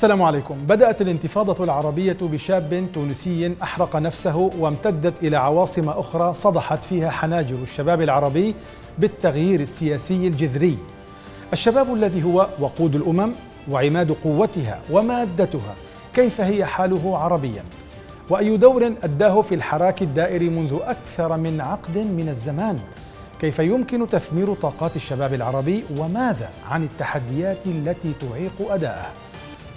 السلام عليكم بدأت الانتفاضة العربية بشاب تونسي أحرق نفسه وامتدت إلى عواصم أخرى صدحت فيها حناجر الشباب العربي بالتغيير السياسي الجذري الشباب الذي هو وقود الأمم وعماد قوتها ومادتها كيف هي حاله عربيا وأي دور أداه في الحراك الدائري منذ أكثر من عقد من الزمان كيف يمكن تثمير طاقات الشباب العربي وماذا عن التحديات التي تعيق أداءه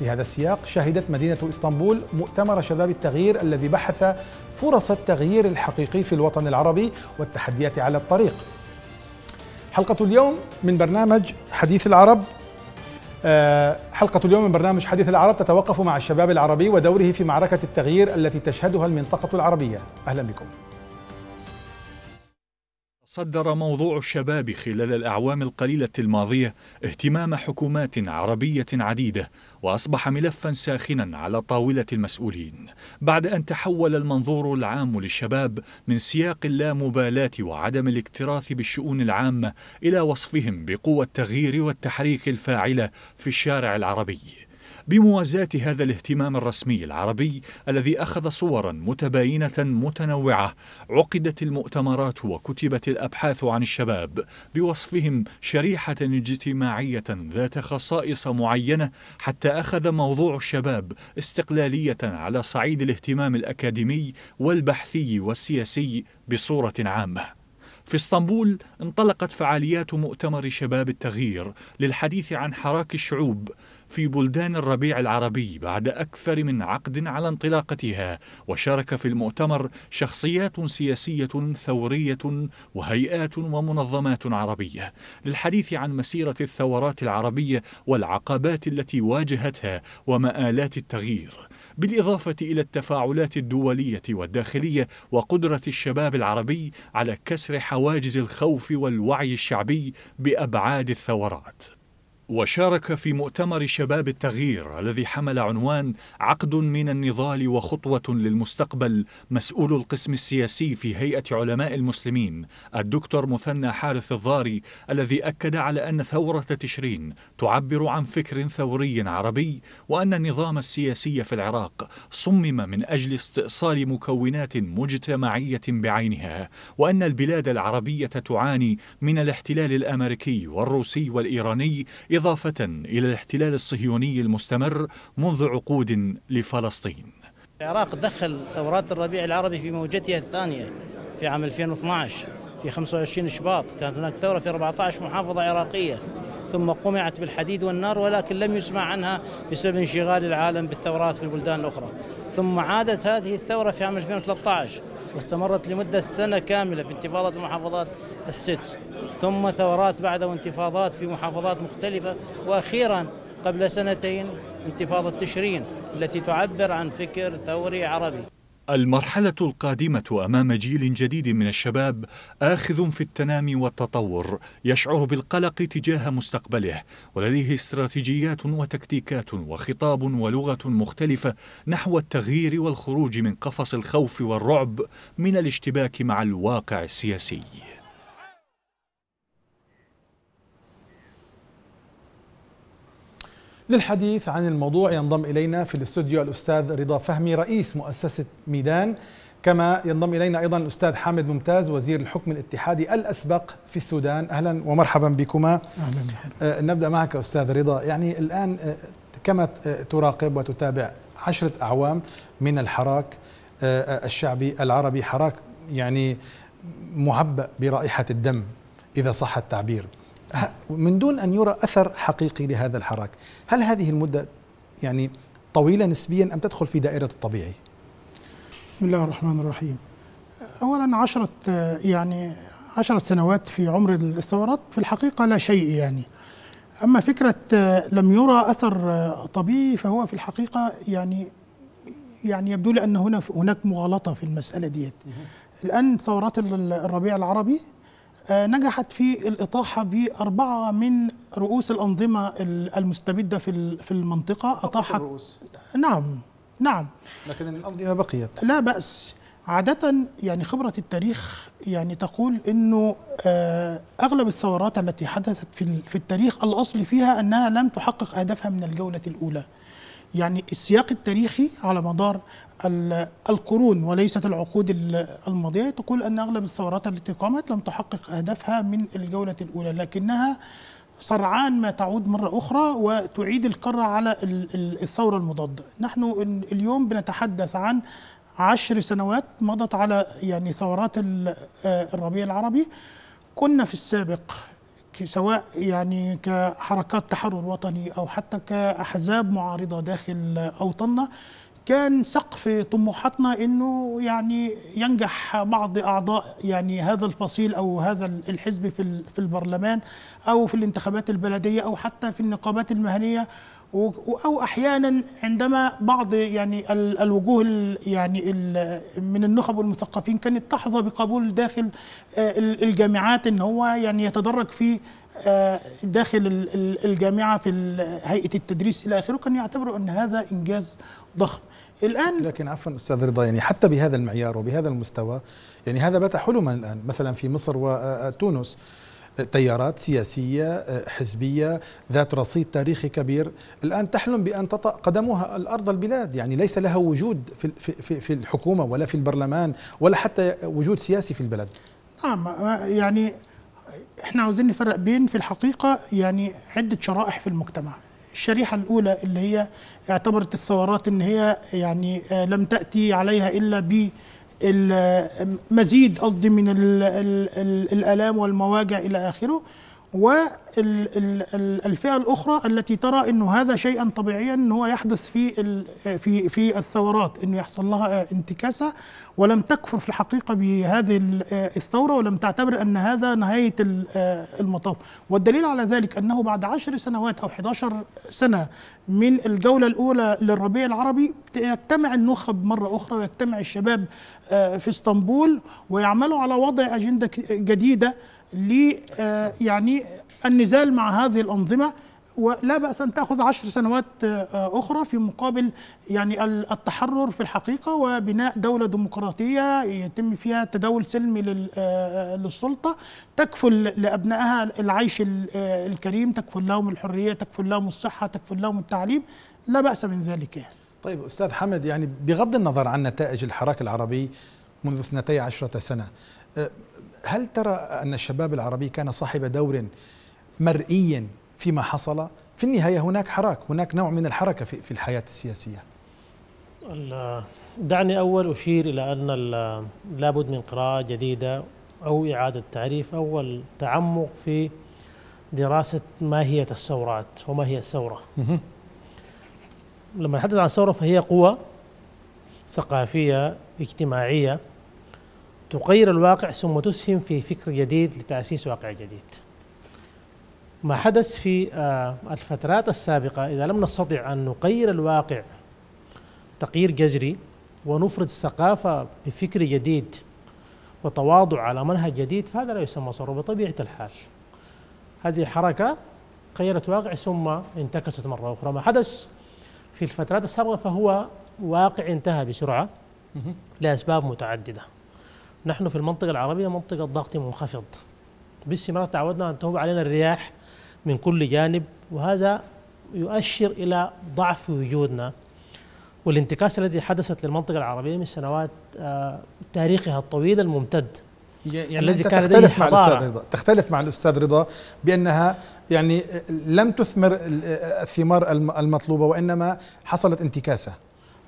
في هذا السياق شهدت مدينة إسطنبول مؤتمر شباب التغيير الذي بحث فرص التغيير الحقيقي في الوطن العربي والتحديات على الطريق حلقة اليوم من برنامج حديث العرب آه، حلقة اليوم من برنامج حديث العرب تتوقف مع الشباب العربي ودوره في معركة التغيير التي تشهدها المنطقة العربية أهلا بكم صدر موضوع الشباب خلال الأعوام القليلة الماضية اهتمام حكومات عربية عديدة وأصبح ملفا ساخنا على طاولة المسؤولين بعد أن تحول المنظور العام للشباب من سياق اللامبالاة وعدم الاكتراث بالشؤون العامة إلى وصفهم بقوى التغيير والتحريك الفاعلة في الشارع العربي بموازاة هذا الاهتمام الرسمي العربي الذي أخذ صورا متباينة متنوعة عقدت المؤتمرات وكتبت الأبحاث عن الشباب بوصفهم شريحة اجتماعية ذات خصائص معينة حتى أخذ موضوع الشباب استقلالية على صعيد الاهتمام الأكاديمي والبحثي والسياسي بصورة عامة في اسطنبول انطلقت فعاليات مؤتمر شباب التغيير للحديث عن حراك الشعوب في بلدان الربيع العربي بعد أكثر من عقد على انطلاقتها وشارك في المؤتمر شخصيات سياسية ثورية وهيئات ومنظمات عربية للحديث عن مسيرة الثورات العربية والعقبات التي واجهتها ومآلات التغيير بالإضافة إلى التفاعلات الدولية والداخلية وقدرة الشباب العربي على كسر حواجز الخوف والوعي الشعبي بأبعاد الثورات وشارك في مؤتمر شباب التغيير الذي حمل عنوان عقد من النضال وخطوة للمستقبل مسؤول القسم السياسي في هيئة علماء المسلمين الدكتور مثنى حارث الضاري الذي أكد على أن ثورة تشرين تعبر عن فكر ثوري عربي وأن النظام السياسي في العراق صمم من أجل استئصال مكونات مجتمعية بعينها وأن البلاد العربية تعاني من الاحتلال الأمريكي والروسي والإيراني إضافة إلى الاحتلال الصهيوني المستمر منذ عقود لفلسطين العراق دخل ثورات الربيع العربي في موجتها الثانية في عام 2012 في 25 شباط كانت هناك ثورة في 14 محافظة عراقية ثم قمعت بالحديد والنار ولكن لم يسمع عنها بسبب انشغال العالم بالثورات في البلدان الأخرى ثم عادت هذه الثورة في عام 2013 واستمرت لمدة سنة كاملة في انتفاضة المحافظات الست ثم ثورات بعد وانتفاضات في محافظات مختلفة وأخيرا قبل سنتين انتفاضة تشرين التي تعبر عن فكر ثوري عربي المرحلة القادمة أمام جيل جديد من الشباب آخذ في التنامي والتطور يشعر بالقلق تجاه مستقبله ولديه استراتيجيات وتكتيكات وخطاب ولغة مختلفة نحو التغيير والخروج من قفص الخوف والرعب من الاشتباك مع الواقع السياسي للحديث عن الموضوع ينضم إلينا في الاستوديو الأستاذ رضا فهمي رئيس مؤسسة ميدان كما ينضم إلينا أيضا الأستاذ حامد ممتاز وزير الحكم الاتحادي الأسبق في السودان أهلا ومرحبا بكما أهلا. أه، نبدأ معك أستاذ رضا يعني الآن أه، كما أه، تراقب وتتابع عشرة أعوام من الحراك الشعبي العربي حراك يعني معبأ برائحة الدم إذا صح التعبير من دون أن يرى أثر حقيقي لهذا الحراك هل هذه المدة يعني طويلة نسبيا أم تدخل في دائرة الطبيعي بسم الله الرحمن الرحيم أولا عشرة يعني عشرة سنوات في عمر الثورات في الحقيقة لا شيء يعني أما فكرة لم يرى أثر طبيعي فهو في الحقيقة يعني يعني يبدو لي أن هنا هناك مغالطة في المسألة ديت الآن ثورات الربيع العربي آه، نجحت في الإطاحة بأربعة من رؤوس الأنظمة المستبدة في في المنطقة أطاحت رؤوس. نعم نعم لكن الأنظمة بقيت لا بأس عادة يعني خبرة التاريخ يعني تقول أنه آه، أغلب الثورات التي حدثت في التاريخ الأصل فيها أنها لم تحقق أهدافها من الجولة الأولى يعني السياق التاريخي على مدار القرون وليست العقود الماضية تقول أن أغلب الثورات التي قامت لم تحقق أهدافها من الجولة الأولى لكنها سرعان ما تعود مرة أخرى وتعيد القارة على الثورة المضادة نحن اليوم بنتحدث عن عشر سنوات مضت على يعني ثورات آه، الربيع العربي كنا في السابق سواء يعني كحركات تحرر وطني أو حتى كأحزاب معارضة داخل أوطاننا كان سقف طموحاتنا انه يعني ينجح بعض اعضاء يعني هذا الفصيل او هذا الحزب في في البرلمان او في الانتخابات البلديه او حتى في النقابات المهنيه او احيانا عندما بعض يعني الوجوه يعني من النخب والمثقفين كانت تحظى بقبول داخل آه، الجامعات ان هو يعني يتدرج في آه، داخل الجامعه في هيئه التدريس الى اخره كان يعتبروا ان هذا انجاز ضخم الان لكن عفوا استاذ رضا يعني حتى بهذا المعيار وبهذا المستوى يعني هذا بات حلما الان مثلا في مصر وتونس آه، آه، تيارات سياسية آه، حزبية ذات رصيد تاريخي كبير الآن تحلم بأن تطأ قدمها الأرض البلاد يعني ليس لها وجود في, في, في الحكومة ولا في البرلمان ولا حتى وجود سياسي في البلد نعم يعني احنا عاوزين نفرق بين في الحقيقة يعني عدة شرائح في المجتمع الشريحه الاولى اللي هي اعتبرت الثورات ان هي يعني آه، لم تاتي عليها الا ب آه، قصدي من الالام والمواجع الى اخره والفئه الاخرى التي ترى انه هذا شيئا طبيعيا ان هو يحدث في في في الثورات انه يحصل لها انتكاسه ولم تكفر في الحقيقه بهذه الثوره ولم تعتبر ان هذا نهايه المطاف والدليل على ذلك انه بعد عشر سنوات او 11 سنه من الجوله الاولى للربيع العربي يجتمع النخب مره اخرى ويجتمع الشباب آه، في اسطنبول ويعملوا على وضع اجنده جديده ل آه، يعني النزال مع هذه الأنظمة ولا بأس أن تأخذ عشر سنوات آه، آه، أخرى في مقابل يعني التحرر في الحقيقة وبناء دولة ديمقراطية يتم فيها تداول سلمي للسلطة تكفل لأبنائها العيش الكريم تكفل لهم الحرية تكفل لهم الصحة تكفل لهم التعليم لا بأس من ذلك يعني. طيب أستاذ حمد يعني بغض النظر عن نتائج الحراك العربي منذ 12 سنة هل ترى أن الشباب العربي كان صاحب دور مرئي فيما حصل في النهاية هناك حراك هناك نوع من الحركة في الحياة السياسية دعني أول أشير إلى أن لابد من قراءة جديدة أو إعادة تعريف أو التعمق في دراسة ماهية الثورات وما هي الثورة لما نتحدث عن الثورة فهي قوى ثقافية اجتماعية تغير الواقع ثم تسهم في فكر جديد لتأسيس واقع جديد ما حدث في آه، الفترات السابقة إذا لم نستطع أن نغير الواقع تغيير جذري ونفرض ثقافة بفكر جديد وتواضع على منهج جديد فهذا لا يسمى ثورة بطبيعة الحال هذه حركة غيرت واقع ثم انتكست مرة أخرى ما حدث في الفترات السابقة فهو واقع انتهى بسرعة لأسباب متعددة نحن في المنطقة العربية منطقة ضغط منخفض باستمرار تعودنا أن تهب علينا الرياح من كل جانب وهذا يؤشر إلى ضعف وجودنا والانتكاسة التي حدثت للمنطقة العربية من سنوات آه، تاريخها الطويل الممتد يعني الذي كان تختلف مع الاستاذ رضا تختلف مع الاستاذ رضا بانها يعني لم تثمر آه، الثمار المطلوبه وانما حصلت انتكاسه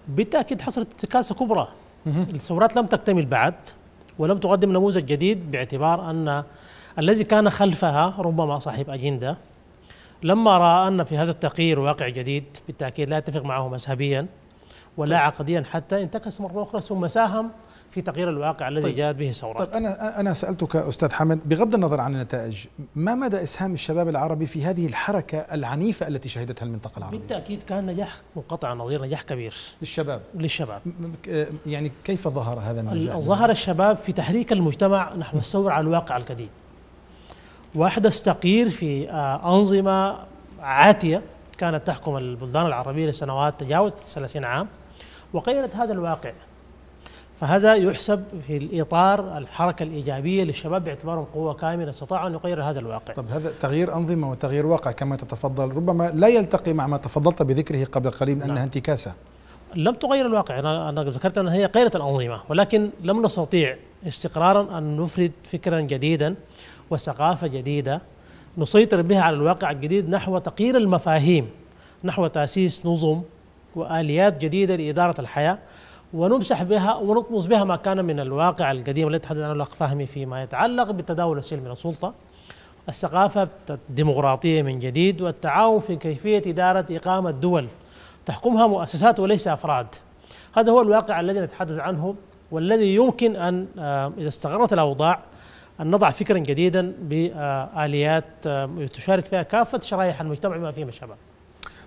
بالتاكيد حصلت انتكاسه كبرى الثورات لم تكتمل بعد ولم تقدم نموذج جديد باعتبار أن الذي كان خلفها ربما صاحب أجندة لما رأى أن في هذا التغيير واقع جديد بالتأكيد لا يتفق معه مذهبيا ولا طيب. عقديا حتى انتكس مرة أخرى ثم ساهم في تغيير الواقع الذي طيب جاءت به ثورات طيب أنا, أنا سألتك أستاذ حمد بغض النظر عن النتائج ما مدى إسهام الشباب العربي في هذه الحركة العنيفة التي شهدتها المنطقة العربية بالتأكيد كان نجاح منقطع نظير نجاح كبير للشباب للشباب يعني كيف ظهر هذا النجاح ظهر الشباب في تحريك المجتمع نحو الثورة على الواقع القديم واحدث تغيير في آه، أنظمة عاتية كانت تحكم البلدان العربية لسنوات تجاوزت 30 عام وغيرت هذا الواقع فهذا يحسب في الاطار الحركه الايجابيه للشباب باعتبارهم قوه كامله استطاعوا ان يغيروا هذا الواقع. طب هذا تغيير انظمه وتغيير واقع كما تتفضل ربما لا يلتقي مع ما تفضلت بذكره قبل قليل انها نعم. انتكاسه. لم تغير الواقع انا انا ذكرت انها هي غيرت الانظمه ولكن لم نستطيع استقرارا ان نفرد فكرا جديدا وثقافه جديده نسيطر بها على الواقع الجديد نحو تغيير المفاهيم نحو تاسيس نظم واليات جديده لاداره الحياه ونمسح بها ونطمس بها ما كان من الواقع القديم الذي تحدث عنه الاخ فهمي فيما يتعلق بالتداول السلمي من السلطه الثقافه الديمقراطيه من جديد والتعاون في كيفيه اداره اقامه دول تحكمها مؤسسات وليس افراد هذا هو الواقع الذي نتحدث عنه والذي يمكن ان آه، اذا استقرت الاوضاع ان نضع فكرا جديدا باليات آه، تشارك فيها كافه شرائح المجتمع بما فيهم الشباب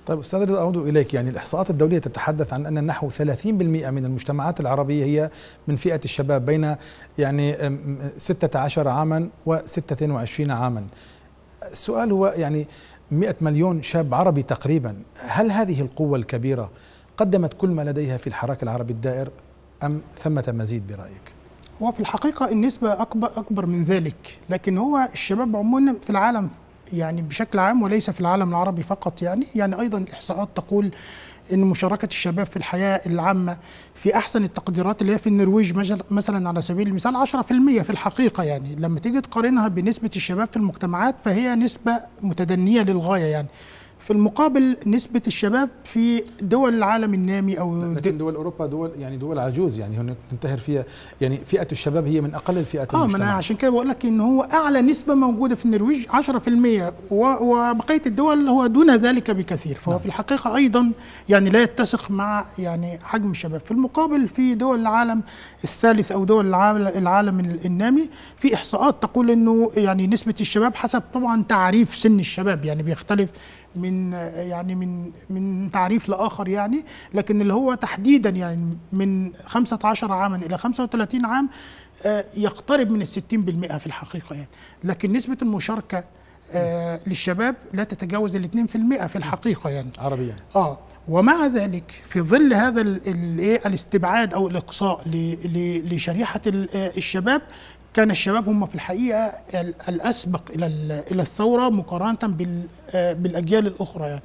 طيب استاذ رضا اعود اليك يعني الاحصاءات الدوليه تتحدث عن ان نحو 30% من المجتمعات العربيه هي من فئه الشباب بين يعني 16 عاما و26 عاما. السؤال هو يعني 100 مليون شاب عربي تقريبا، هل هذه القوه الكبيره قدمت كل ما لديها في الحراك العربي الدائر ام ثمه مزيد برايك؟ هو في الحقيقه النسبه اكبر اكبر من ذلك، لكن هو الشباب عموما في العالم يعني بشكل عام وليس في العالم العربي فقط يعني يعني أيضا الإحصاءات تقول أن مشاركة الشباب في الحياة العامة في أحسن التقديرات اللي هي في النرويج مثلا على سبيل المثال 10% في الحقيقة يعني لما تيجي تقارنها بنسبة الشباب في المجتمعات فهي نسبة متدنية للغاية يعني في المقابل نسبة الشباب في دول العالم النامي أو لكن دول أوروبا دول يعني دول عجوز يعني هناك تنتهر فيها يعني فئة الشباب هي من أقل الفئات آه المجتمع. ما أنا عشان كده بقول لك إن هو أعلى نسبة موجودة في النرويج 10% وبقية الدول هو دون ذلك بكثير فهو نعم. في الحقيقة أيضا يعني لا يتسق مع يعني حجم الشباب في المقابل في دول العالم الثالث أو دول العالم النامي في إحصاءات تقول إنه يعني نسبة الشباب حسب طبعا تعريف سن الشباب يعني بيختلف من يعني من من تعريف لاخر يعني لكن اللي هو تحديدا يعني من 15 عاما الى 35 عام آه، يقترب من ال 60% في الحقيقه يعني لكن نسبه المشاركه آه، للشباب لا تتجاوز ال 2% في الحقيقه يعني عربيا اه ومع ذلك في ظل هذا الايه الاستبعاد او الاقصاء لشريحه آه، الشباب كان الشباب هم في الحقيقه الاسبق الى الى الثوره مقارنه بالاجيال الاخرى يعني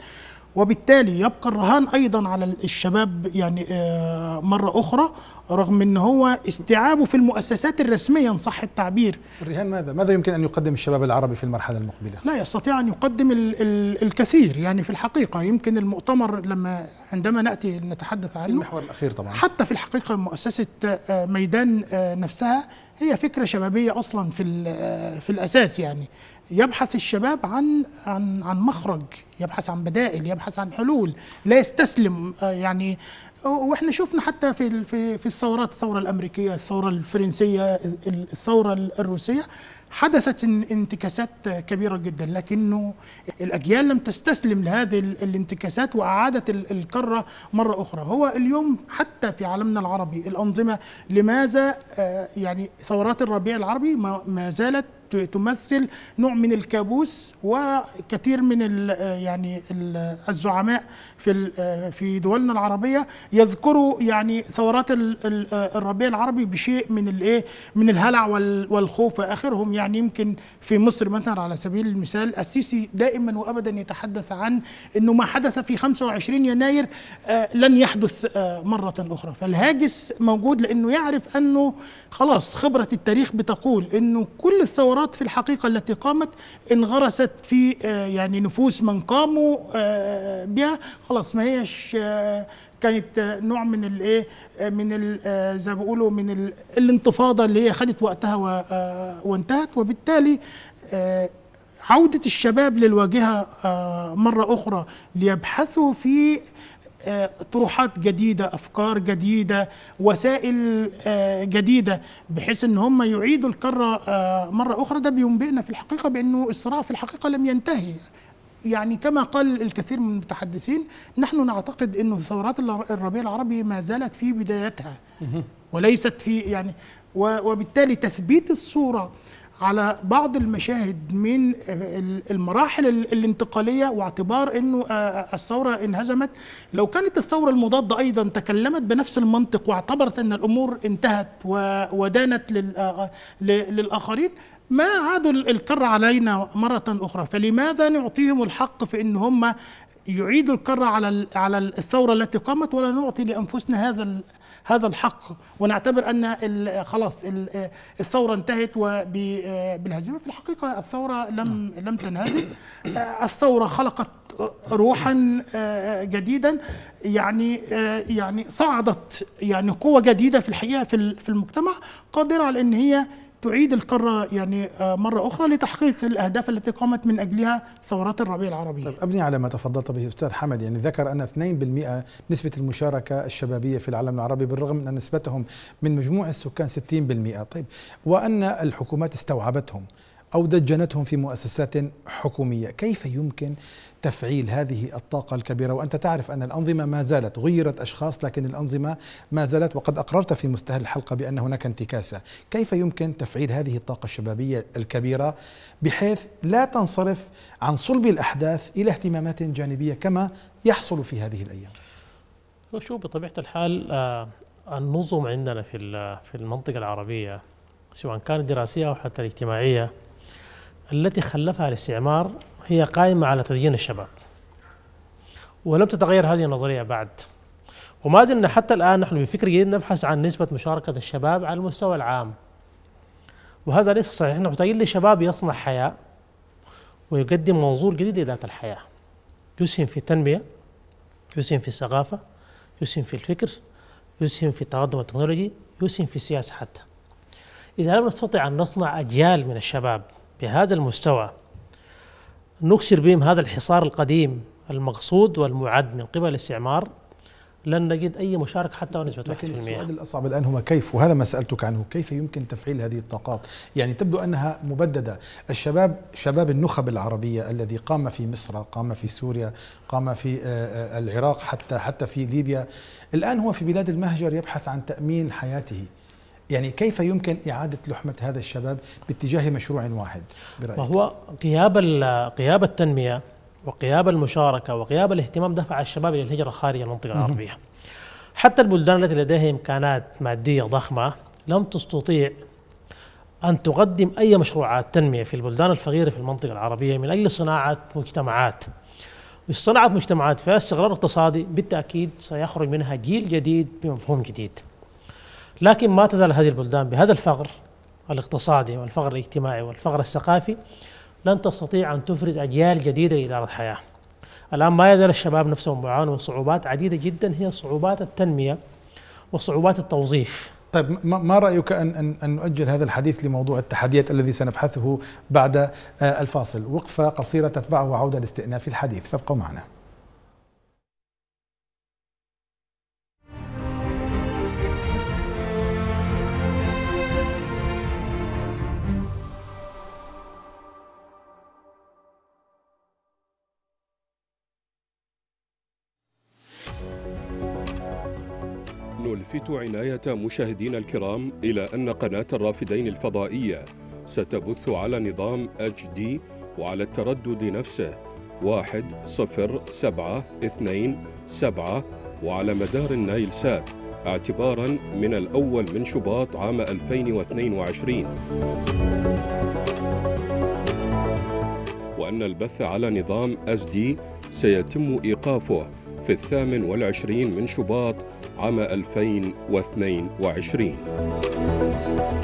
وبالتالي يبقى الرهان ايضا على الشباب يعني آه، مره اخرى رغم ان هو استيعابه في المؤسسات الرسميه ان صح التعبير الرهان ماذا ماذا يمكن ان يقدم الشباب العربي في المرحله المقبله لا يستطيع ان يقدم الـ الـ الكثير يعني في الحقيقه يمكن المؤتمر لما عندما ناتي نتحدث عنه في المحور الاخير طبعا حتى في الحقيقه مؤسسه آه، ميدان آه، نفسها هي فكره شبابيه اصلا في في الاساس يعني يبحث الشباب عن عن عن مخرج يبحث عن بدائل يبحث عن حلول لا يستسلم آه، يعني واحنا شفنا حتى في في في الثورات الثوره الامريكيه الثوره الفرنسيه الثوره الروسيه حدثت انتكاسات كبيره جدا لكنه الاجيال لم تستسلم لهذه الانتكاسات واعادت القاره مره اخرى هو اليوم حتى في عالمنا العربي الانظمه لماذا آه، يعني ثورات الربيع العربي ما زالت تمثل نوع من الكابوس وكثير من يعني الزعماء في في دولنا العربيه يذكروا يعني ثورات الربيع العربي بشيء من الايه من الهلع والخوف اخرهم يعني يمكن في مصر مثلا على سبيل المثال السيسي دائما وابدا يتحدث عن انه ما حدث في 25 يناير آه، لن يحدث آه، مره اخرى فالهاجس موجود لانه يعرف انه خلاص خبره التاريخ بتقول انه كل الثورات الثورات في الحقيقة التي قامت انغرست في آه، يعني نفوس من قاموا آه، بها خلاص ما هيش آه، كانت نوع من الايه من زي ما بيقولوا من الانتفاضه اللي هي خدت وقتها وانتهت وبالتالي عوده الشباب للواجهه مره اخرى ليبحثوا في آه، طروحات جديدة أفكار جديدة وسائل آه، جديدة بحيث أن هم يعيدوا الكرة آه، مرة أخرى ده بينبئنا في الحقيقة بأنه الصراع في الحقيقة لم ينتهي يعني كما قال الكثير من المتحدثين نحن نعتقد أن ثورات الربيع العربي ما زالت في بدايتها وليست في يعني وبالتالي تثبيت الصورة على بعض المشاهد من المراحل الانتقاليه واعتبار انه آه، آه، الثوره انهزمت لو كانت الثوره المضاده ايضا تكلمت بنفس المنطق واعتبرت ان الامور انتهت ودانت آه، للاخرين ما عادوا الكرة علينا مرة أخرى فلماذا نعطيهم الحق في أن هم يعيدوا الكرة على على الثورة التي قامت ولا نعطي لأنفسنا هذا هذا الحق ونعتبر أن خلاص الثورة انتهت وبالهزيمة في الحقيقة الثورة لم نعم. لم تنهزم الثورة خلقت روحا جديدا يعني يعني صعدت يعني قوة جديدة في الحقيقة في المجتمع قادرة على أن هي تعيد القارة يعني آه، مرة أخرى لتحقيق الأهداف التي قامت من أجلها ثورات الربيع العربي طيب أبني على ما تفضلت به أستاذ حمد يعني ذكر أن 2% نسبة المشاركة الشبابية في العالم العربي بالرغم من أن نسبتهم من مجموع السكان 60% طيب وأن الحكومات استوعبتهم أو دجنتهم في مؤسسات حكومية كيف يمكن تفعيل هذه الطاقة الكبيرة وأنت تعرف أن الأنظمة ما زالت غيرت أشخاص لكن الأنظمة ما زالت وقد أقررت في مستهل الحلقة بأن هناك انتكاسة كيف يمكن تفعيل هذه الطاقة الشبابية الكبيرة بحيث لا تنصرف عن صلب الأحداث إلى اهتمامات جانبية كما يحصل في هذه الأيام شو بطبيعة الحال آه، النظم عندنا في في المنطقة العربية سواء كانت دراسية أو حتى الاجتماعية التي خلفها الاستعمار هي قائمة على تدين الشباب ولم تتغير هذه النظرية بعد وما زلنا حتى الآن نحن بفكر جديد نبحث عن نسبة مشاركة الشباب على المستوى العام وهذا ليس صحيح نحن محتاجين لشباب يصنع حياة ويقدم منظور جديد لذات الحياة يسهم في التنمية يسهم في الثقافة يسهم في الفكر يسهم في التقدم التكنولوجي يسهم في السياسة حتى إذا لم نستطع أن نصنع أجيال من الشباب بهذا المستوى نكسر بهم هذا الحصار القديم المقصود والمعد من قبل الاستعمار لن نجد أي مشاركة حتى ونسبة لكن 1% السؤال الأصعب الآن هو كيف وهذا ما سألتك عنه كيف يمكن تفعيل هذه الطاقات يعني تبدو أنها مبددة الشباب شباب النخب العربية الذي قام في مصر قام في سوريا قام في آه، آه، العراق حتى حتى في ليبيا الآن هو في بلاد المهجر يبحث عن تأمين حياته يعني كيف يمكن إعادة لحمة هذا الشباب باتجاه مشروع واحد برأيك؟ وهو غياب غياب التنمية وغياب المشاركة وغياب الاهتمام دفع الشباب إلى الهجرة خارج المنطقة العربية حتى البلدان التي لديها إمكانات مادية ضخمة لم تستطيع أن تقدم أي مشروعات تنمية في البلدان الفقيرة في المنطقة العربية من أجل صناعة مجتمعات صناعة مجتمعات فيها استقرار اقتصادي بالتأكيد سيخرج منها جيل جديد بمفهوم جديد لكن ما تزال هذه البلدان بهذا الفقر الاقتصادي والفقر الاجتماعي والفقر الثقافي لن تستطيع أن تفرز أجيال جديدة لإدارة الحياة الآن ما يزال الشباب نفسهم معانون من صعوبات عديدة جدا هي صعوبات التنمية وصعوبات التوظيف طيب ما رايك ان ان ان نؤجل هذا الحديث لموضوع التحديات الذي سنبحثه بعد آه، الفاصل، وقفه قصيره تتبعه عوده لاستئناف الحديث، فابقوا معنا. نلفت عناية مشاهدين الكرام إلى أن قناة الرافدين الفضائية ستبث على نظام HD وعلى التردد نفسه واحد صفر سبعة اثنين سبعة وعلى مدار النايل سات اعتبارا من الأول من شباط عام 2022 وأن البث على نظام SD سيتم إيقافه في الثامن والعشرين من شباط عام 2022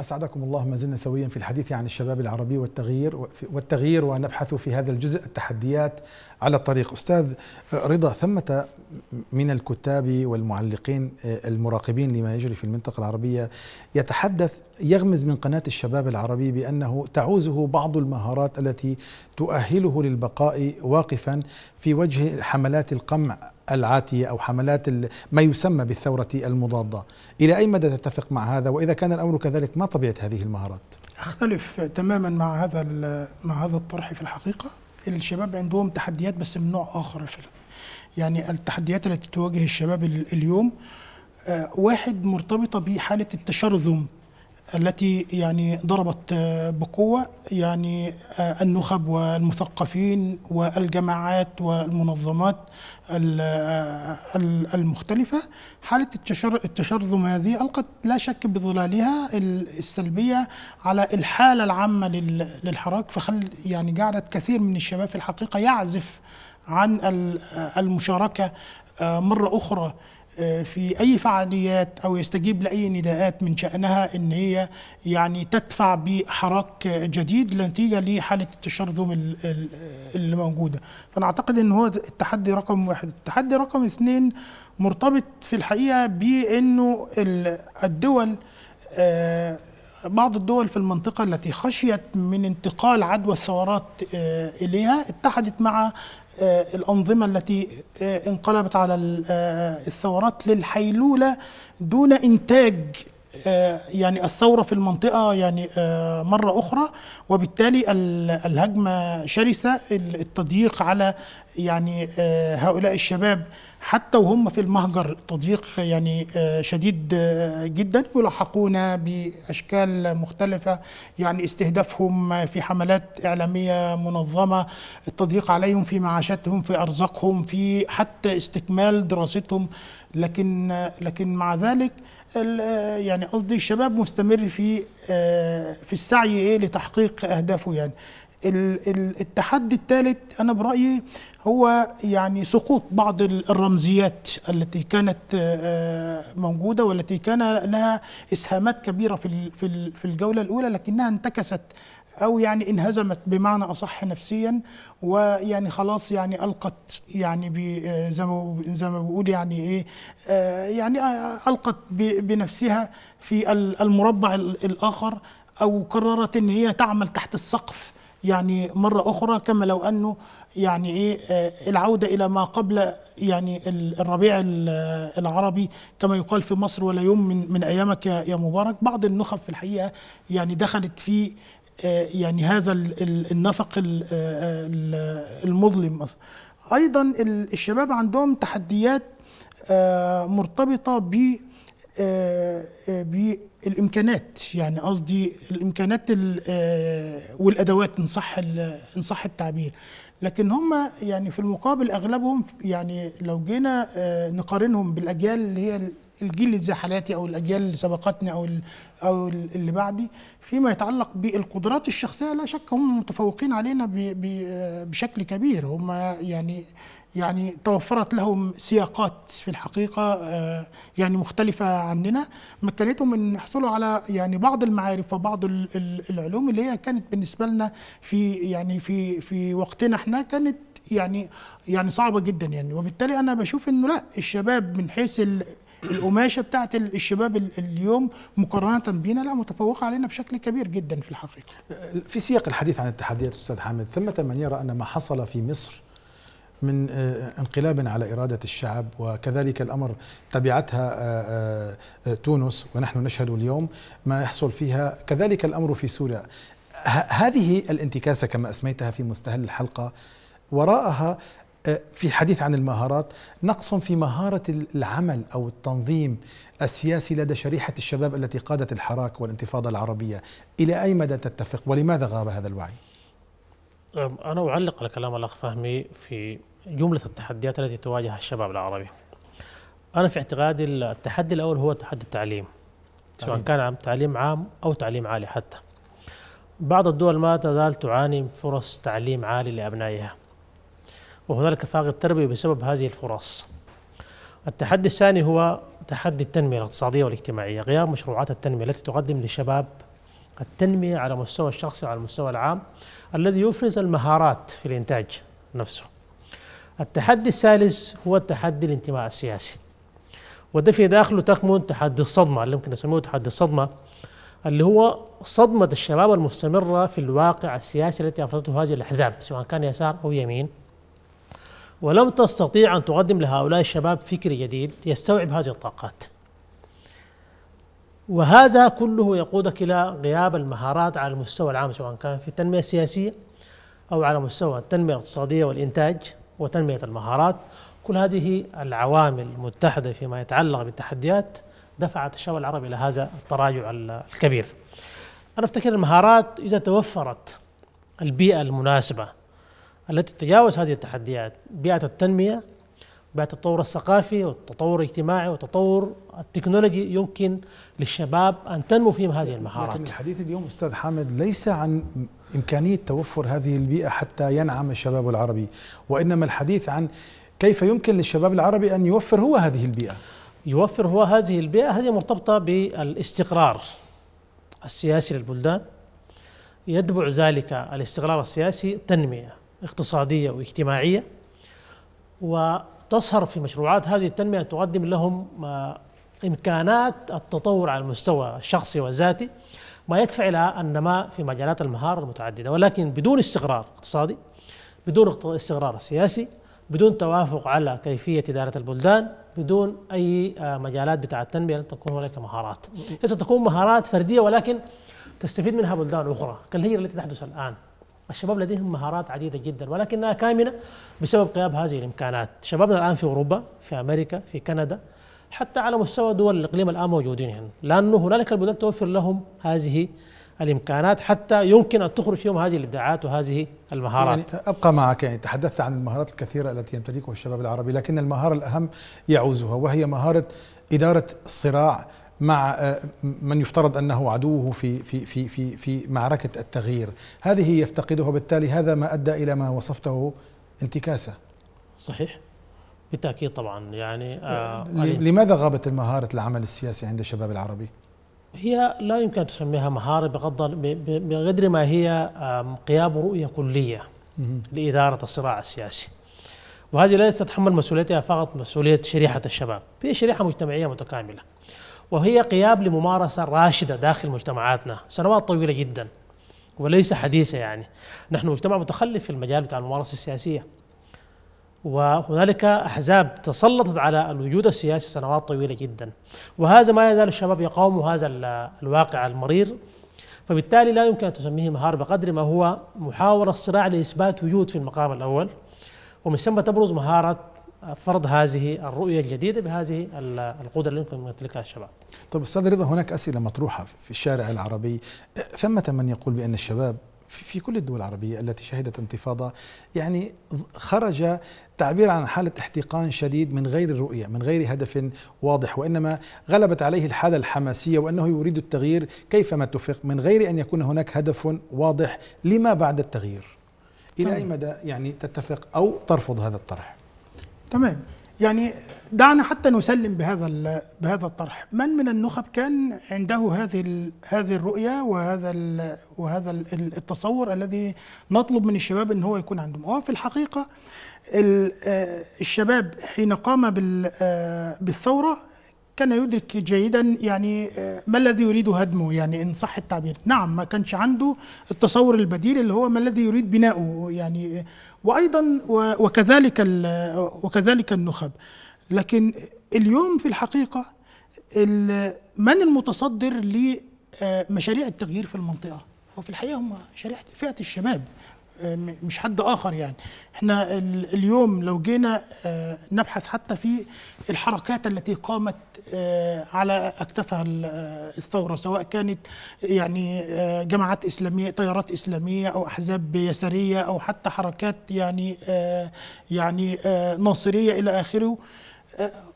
أسعدكم الله ما زلنا سويا في الحديث عن الشباب العربي والتغيير والتغيير ونبحث في هذا الجزء التحديات على الطريق أستاذ رضا ثمة من الكتاب والمعلقين آه، المراقبين لما يجري في المنطقة العربية يتحدث يغمز من قناة الشباب العربي بأنه تعوزه بعض المهارات التي تؤهله للبقاء واقفا في وجه حملات القمع العاتية أو حملات ما يسمى بالثورة المضادة إلى أي مدى تتفق مع هذا وإذا كان الأمر كذلك ما طبيعة هذه المهارات أختلف تماما مع هذا مع هذا الطرح في الحقيقة الشباب عندهم تحديات بس من نوع آخر في يعني التحديات التي تواجه الشباب اليوم آه، واحد مرتبطة بحالة التشرذم التي يعني ضربت آه، بقوة يعني آه، النخب والمثقفين والجماعات والمنظمات آه، المختلفة حالة التشرذم هذه ألقت لا شك بظلالها السلبية على الحالة العامة للحراك فخل يعني جعلت كثير من الشباب في الحقيقة يعزف عن المشاركة مرة أخرى في اي فعاليات او يستجيب لاي نداءات من شانها ان هي يعني تدفع بحراك جديد نتيجه لحاله التشرذم اللي موجوده فانا اعتقد ان هو التحدي رقم واحد التحدي رقم اثنين مرتبط في الحقيقه بانه الدول آه، بعض الدول في المنطقة التي خشيت من انتقال عدوى الثورات آه، إليها اتحدت مع آه، الأنظمة التي آه، انقلبت على الثورات للحيلولة دون إنتاج يعني الثورة في المنطقة يعني مرة أخرى وبالتالي الهجمة شرسة التضييق على يعني هؤلاء الشباب حتى وهم في المهجر تضييق يعني آه، شديد آه، جدا يلاحقون باشكال مختلفه يعني استهدافهم في حملات اعلاميه منظمه التضييق عليهم في معاشاتهم في ارزاقهم في حتى استكمال دراستهم لكن لكن مع ذلك آه، يعني قصدي الشباب مستمر في في السعي ايه لتحقيق اهدافه يعني التحدي الثالث انا برايي هو يعني سقوط بعض الرمزيات التي كانت آه، آه، موجوده والتي كان لها اسهامات كبيره في في في الجوله الاولى لكنها انتكست او يعني انهزمت بمعنى اصح نفسيا ويعني خلاص يعني القت يعني آه، زي ما زي ما بقول يعني ايه يعني القت بنفسها في المربع الاخر او قررت ان هي تعمل تحت السقف يعني مرة أخرى كما لو أنه يعني إيه آه، العودة إلى ما قبل يعني الربيع العربي كما يقال في مصر ولا يوم من, من أيامك يا مبارك بعض النخب في الحقيقة يعني دخلت في آه، يعني هذا النفق آه، المظلم أيضا الشباب عندهم تحديات مرتبطة ب الامكانات يعني قصدي الامكانات آه، والادوات ان صح ان صح التعبير لكن هم يعني في المقابل اغلبهم يعني لو جينا آه، نقارنهم بالاجيال اللي هي الجيل اللي زي حالاتي او الاجيال اللي سبقتني او او اللي بعدي فيما يتعلق بالقدرات الشخصيه لا شك هم متفوقين علينا بشكل كبير هم يعني يعني توفرت لهم سياقات في الحقيقه آه، يعني مختلفه عننا مكنتهم ان يحصلوا على يعني بعض المعارف وبعض العلوم اللي هي كانت بالنسبه لنا في يعني في في وقتنا احنا كانت يعني يعني صعبه جدا يعني وبالتالي انا بشوف انه لا الشباب من حيث القماشه بتاعت الشباب اليوم مقارنه بينا لا متفوقه علينا بشكل كبير جدا في الحقيقه في سياق الحديث عن التحديات استاذ حامد ثمه من يرى ان ما حصل في مصر من آه، انقلاب على إرادة الشعب وكذلك الأمر تبعتها آه، آه، تونس ونحن نشهد اليوم ما يحصل فيها كذلك الأمر في سوريا هذه الانتكاسة كما أسميتها في مستهل الحلقة وراءها آه، في الحديث عن المهارات نقص في مهارة العمل أو التنظيم السياسي لدى شريحة الشباب التي قادت الحراك والانتفاضة العربية إلى أي مدى تتفق ولماذا غاب هذا الوعي؟ أنا أعلق على كلام الأخ فهمي في جملة التحديات التي تواجه الشباب العربي أنا في اعتقادي التحدي الأول هو تحدي التعليم سواء كان تعليم عام أو تعليم عالي حتى بعض الدول ما تزال تعاني من فرص تعليم عالي لأبنائها وهنالك فاقد تربوي بسبب هذه الفرص التحدي الثاني هو تحدي التنمية الاقتصادية والاجتماعية غياب مشروعات التنمية التي تقدم للشباب التنمية على مستوى الشخصي وعلى المستوى العام الذي يفرز المهارات في الإنتاج نفسه التحدي الثالث هو التحدي الانتماء السياسي وده في داخله تكمن تحدي الصدمة اللي ممكن نسميه تحدي الصدمة اللي هو صدمة الشباب المستمرة في الواقع السياسي التي أفرزته هذه الأحزاب سواء كان يسار أو يمين ولم تستطيع أن تقدم لهؤلاء الشباب فكر جديد يستوعب هذه الطاقات وهذا كله يقودك إلى غياب المهارات على المستوى العام سواء كان في التنمية السياسية أو على مستوى التنمية الاقتصادية والإنتاج وتنمية المهارات كل هذه العوامل المتحدة فيما يتعلق بالتحديات دفعت الشباب العربي إلى هذا التراجع الكبير أنا أفتكر المهارات إذا توفرت البيئة المناسبة التي تتجاوز هذه التحديات بيئة التنمية بيئة التطور الثقافي والتطور الاجتماعي والتطور التكنولوجي يمكن للشباب أن تنمو فيهم هذه المهارات لكن الحديث اليوم أستاذ حامد ليس عن إمكانية توفر هذه البيئة حتى ينعم الشباب العربي وإنما الحديث عن كيف يمكن للشباب العربي أن يوفر هو هذه البيئة يوفر هو هذه البيئة هذه مرتبطة بالاستقرار السياسي للبلدان يتبع ذلك الاستقرار السياسي تنمية اقتصادية واجتماعية وتسهر في مشروعات هذه التنمية تقدم لهم آه، إمكانات التطور على المستوى الشخصي والذاتي ما يدفع إلى النماء في مجالات المهارة المتعددة ولكن بدون استقرار اقتصادي بدون استقرار سياسي بدون توافق على كيفية إدارة البلدان بدون أي آه، مجالات بتاع التنمية لن تكون هناك مهارات ستكون مهارات فردية ولكن تستفيد منها بلدان أخرى كالهجرة التي تحدث الآن الشباب لديهم مهارات عديدة جدا ولكنها كامنة بسبب غياب هذه الإمكانات شبابنا الآن في أوروبا في أمريكا في كندا حتى على مستوى دول الإقليم الآن موجودين هنا لأنه هنالك البلدان توفر لهم هذه الامكانات حتى يمكن ان تخرج فيهم هذه الابداعات وهذه المهارات. يعني ابقى معك يعني تحدثت عن المهارات الكثيره التي يمتلكها الشباب العربي، لكن المهاره الاهم يعوزها وهي مهاره اداره الصراع مع آه، من يفترض انه عدوه في في في في في معركه التغيير، هذه يفتقدها وبالتالي هذا ما ادى الى ما وصفته انتكاسه. صحيح. بالتاكيد طبعا يعني آه لماذا غابت مهاره العمل السياسي عند الشباب العربي؟ هي لا يمكن ان تسميها مهاره بغض بقدر ما هي قيام رؤيه كليه لاداره الصراع السياسي. وهذه لا تتحمل مسؤوليتها فقط مسؤوليه شريحه الشباب، هي شريحه مجتمعيه متكامله. وهي قيام لممارسة راشدة داخل مجتمعاتنا سنوات طويلة جدا وليس حديثة يعني نحن مجتمع متخلف في المجال بتاع الممارسة السياسية وهنالك أحزاب تسلطت على الوجود السياسي سنوات طويلة جدا وهذا ما يزال الشباب يقاوم هذا الواقع المرير فبالتالي لا يمكن أن تسميه مهارة بقدر ما هو محاولة صراع لإثبات وجود في المقام الأول ومن ثم تبرز مهارة فرض هذه الرؤيه الجديده بهذه القدره اللي يمكن يمتلكها الشباب. طيب استاذ رضا هناك اسئله مطروحه في الشارع العربي ثمه من يقول بان الشباب في كل الدول العربيه التي شهدت انتفاضه يعني خرج تعبير عن حاله احتقان شديد من غير رؤيه من غير هدف واضح وانما غلبت عليه الحاله الحماسيه وانه يريد التغيير كيفما اتفق من غير ان يكون هناك هدف واضح لما بعد التغيير. الى طيب. اي مدى يعني تتفق او ترفض هذا الطرح؟ تمام يعني دعنا حتى نسلم بهذا بهذا الطرح من من النخب كان عنده هذه هذه الرؤيه وهذا وهذا التصور الذي نطلب من الشباب ان هو يكون عندهم هو في الحقيقه آه، الشباب حين قام آه، بالثوره كان يدرك جيدا يعني آه، ما الذي يريد هدمه يعني ان صح التعبير نعم ما كانش عنده التصور البديل اللي هو ما الذي يريد بناؤه يعني وايضا وكذلك وكذلك النخب لكن اليوم في الحقيقه من المتصدر لمشاريع التغيير في المنطقه وفي الحقيقه هم شريحه فئه الشباب مش حد اخر يعني احنا اليوم لو جينا آه، نبحث حتى في الحركات التي قامت آه، على اكتافها آه، الثوره سواء كانت يعني آه، جماعات اسلاميه تيارات اسلاميه او احزاب يساريه او حتى حركات يعني يعني ناصريه الى اخره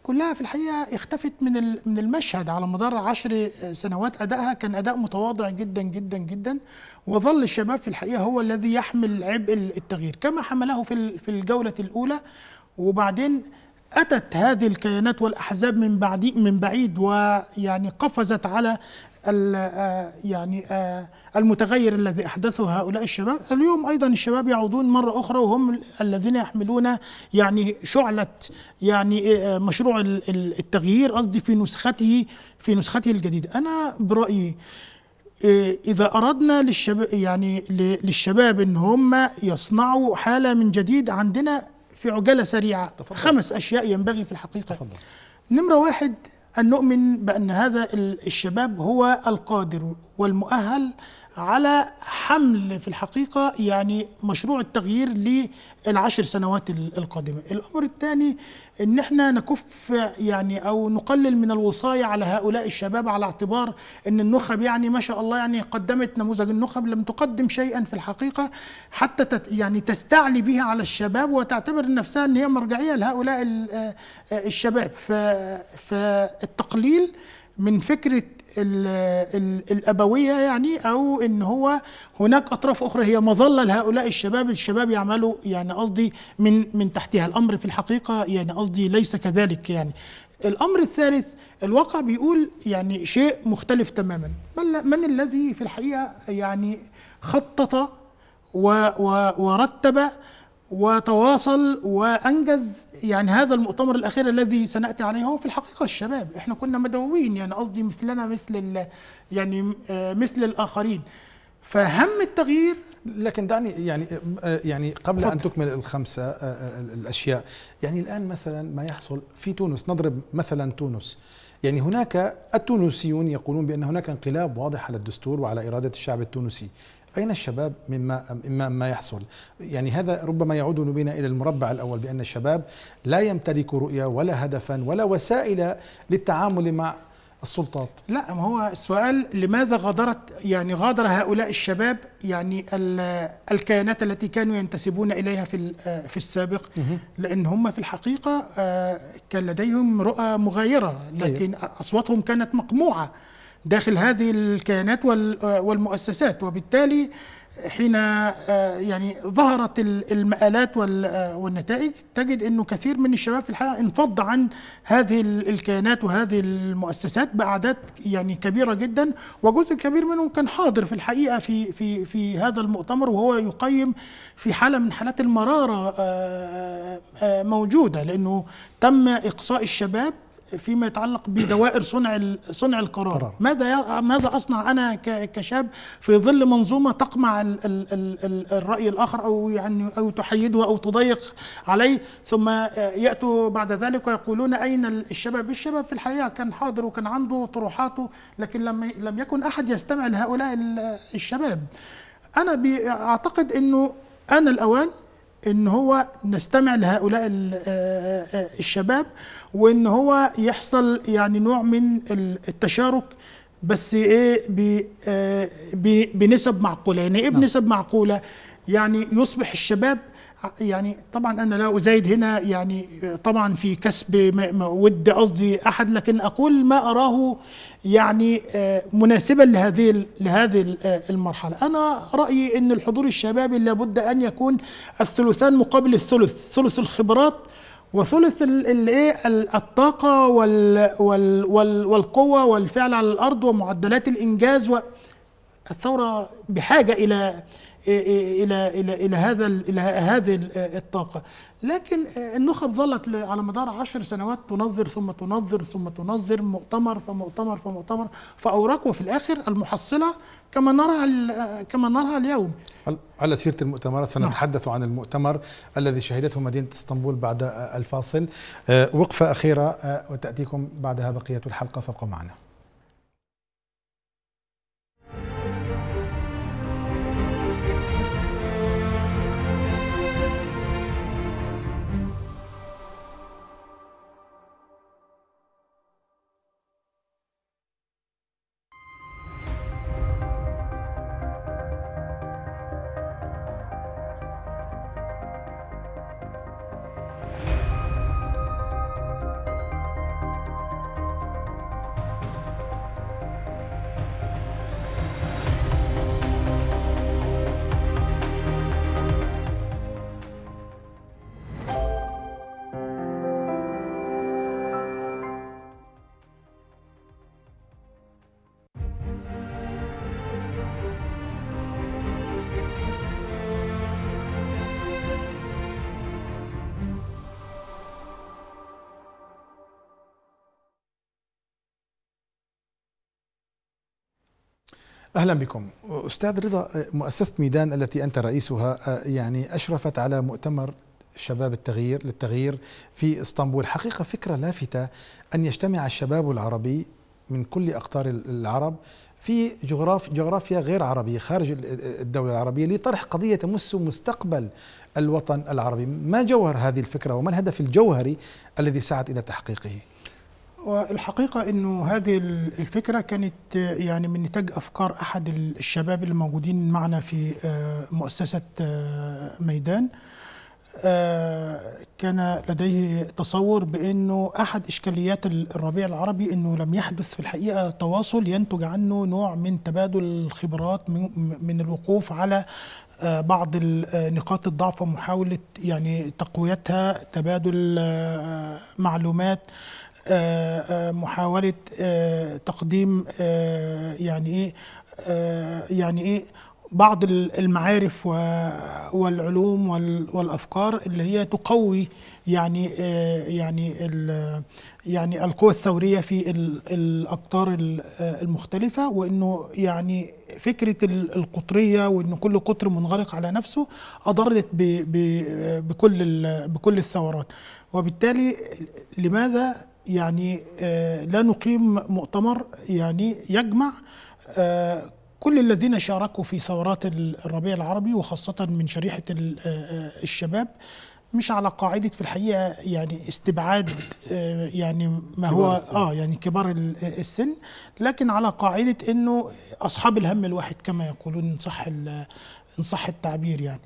كلها في الحقيقه اختفت من من المشهد على مدار عشر سنوات ادائها كان اداء متواضع جدا جدا جدا وظل الشباب في الحقيقه هو الذي يحمل عبء التغيير كما حمله في في الجوله الاولى وبعدين أتت هذه الكيانات والأحزاب من بعد من بعيد ويعني قفزت على آه، يعني آه، المتغير الذي احدثه هؤلاء الشباب اليوم ايضا الشباب يعودون مره اخرى وهم الذين يحملون يعني شعله يعني آه، مشروع التغيير قصدي في نسخته في نسخته الجديده انا برايي اذا اردنا للشباب يعني للشباب ان هم يصنعوا حاله من جديد عندنا في عجاله سريعه تفضل. خمس اشياء ينبغي في الحقيقه تفضل. نمره واحد ان نؤمن بان هذا الشباب هو القادر والمؤهل على حمل في الحقيقة يعني مشروع التغيير للعشر سنوات القادمة الأمر الثاني أن احنا نكف يعني أو نقلل من الوصاية على هؤلاء الشباب على اعتبار أن النخب يعني ما شاء الله يعني قدمت نموذج النخب لم تقدم شيئا في الحقيقة حتى تت يعني تستعلي بها على الشباب وتعتبر نفسها أن هي مرجعية لهؤلاء آه، آه، الشباب فالتقليل من فكره الـ الـ الابويه يعني او ان هو هناك اطراف اخرى هي مظله لهؤلاء الشباب الشباب يعملوا يعني قصدي من من تحتها الامر في الحقيقه يعني قصدي ليس كذلك يعني الامر الثالث الواقع بيقول يعني شيء مختلف تماما من, من الذي في الحقيقه يعني خطط ورتب وتواصل وانجز يعني هذا المؤتمر الاخير الذي سناتي عليه هو في الحقيقه الشباب احنا كنا مدعوين يعني قصدي مثلنا مثل يعني آه، مثل الاخرين فهم التغيير لكن دعني يعني آه، آه، يعني قبل فضل. ان تكمل الخمسه الاشياء يعني الان مثلا ما يحصل في تونس نضرب مثلا تونس يعني هناك التونسيون يقولون بان هناك انقلاب واضح على الدستور وعلى اراده الشعب التونسي أين الشباب مما, مما ما يحصل؟ يعني هذا ربما يعود بنا إلى المربع الأول بأن الشباب لا يمتلك رؤية ولا هدفا ولا وسائل للتعامل مع السلطات لا ما هو السؤال لماذا غادرت يعني غادر هؤلاء الشباب يعني الكيانات التي كانوا ينتسبون اليها في في السابق لان هم في الحقيقه آه، كان لديهم رؤى مغايره طيب. لكن اصواتهم كانت مقموعه داخل هذه الكيانات والمؤسسات وبالتالي حين آه، يعني ظهرت المآلات آه، والنتائج تجد انه كثير من الشباب في الحقيقه انفض عن هذه الكيانات وهذه المؤسسات باعداد يعني كبيره جدا وجزء كبير منهم كان حاضر في الحقيقه في في في هذا المؤتمر وهو يقيم في حاله من حالات المراره آه، موجوده لانه تم اقصاء الشباب فيما يتعلق بدوائر صنع صنع القرار ماذا ماذا اصنع انا كشاب في ظل منظومه تقمع الـ الـ الـ الراي الاخر او يعني او تحيده او تضيق عليه ثم ياتوا بعد ذلك ويقولون اين الشباب الشباب في الحقيقه كان حاضر وكان عنده طروحاته لكن لم لم يكن احد يستمع لهؤلاء الشباب انا اعتقد انه انا الاوان ان هو نستمع لهؤلاء الشباب وان هو يحصل يعني نوع من التشارك بس ايه آه، بنسب معقوله يعني ايه نعم. بنسب معقوله يعني يصبح الشباب يعني طبعا انا لا ازايد هنا يعني طبعا في كسب ود قصدي احد لكن اقول ما اراه يعني آه، مناسبا لهذه لهذه آه، المرحله انا رايي ان الحضور الشبابي لابد ان يكون الثلثان مقابل الثلث ثلث الخبرات وثلث الايه الطاقه وال وال وال والقوه والفعل على الارض ومعدلات الانجاز الثوره بحاجه الى الى الى الى هذا الى هذه آه، الطاقه لكن آه، النخب ظلت على مدار عشر سنوات تنظر ثم تنظر ثم تنظر مؤتمر فمؤتمر فمؤتمر فاوراق وفي الاخر المحصله كما نرى كما نرى اليوم على سيرة المؤتمر سنتحدث نعم. عن المؤتمر الذي شهدته مدينة اسطنبول بعد الفاصل آه، وقفة أخيرة آه، وتأتيكم بعدها بقية الحلقة فابقوا معنا اهلا بكم استاذ رضا مؤسسه ميدان التي انت رئيسها يعني اشرفت على مؤتمر شباب التغيير للتغيير في اسطنبول حقيقه فكره لافته ان يجتمع الشباب العربي من كل اقطار العرب في جغرافيا غير عربية خارج الدولة العربية لطرح قضية تمس مستقبل الوطن العربي ما جوهر هذه الفكرة وما الهدف الجوهري الذي سعت إلى تحقيقه والحقيقة أنه هذه الفكرة كانت يعني من نتاج أفكار أحد الشباب الموجودين معنا في آه، مؤسسة آه، ميدان آه، كان لديه تصور بأنه أحد إشكاليات الربيع العربي أنه لم يحدث في الحقيقة تواصل ينتج عنه نوع من تبادل الخبرات من الوقوف على بعض نقاط الضعف ومحاولة يعني تقويتها تبادل معلومات آه، آه، محاوله آه، تقديم يعني ايه يعني ايه بعض المعارف والعلوم والافكار اللي هي تقوي يعني يعني يعني القوى الثوريه في الاقطار المختلفه وانه يعني فكره القطريه وان كل قطر منغلق على نفسه اضرت بكل بكل الثورات وبالتالي لماذا يعني آه، لا نقيم مؤتمر يعني يجمع آه، كل الذين شاركوا في ثورات الربيع العربي وخاصة من شريحة آه، الشباب مش على قاعدة في الحقيقة يعني استبعاد يعني ما هو اه يعني كبار السن لكن على قاعدة انه اصحاب الهم الواحد كما يقولون ان صح ان صح التعبير يعني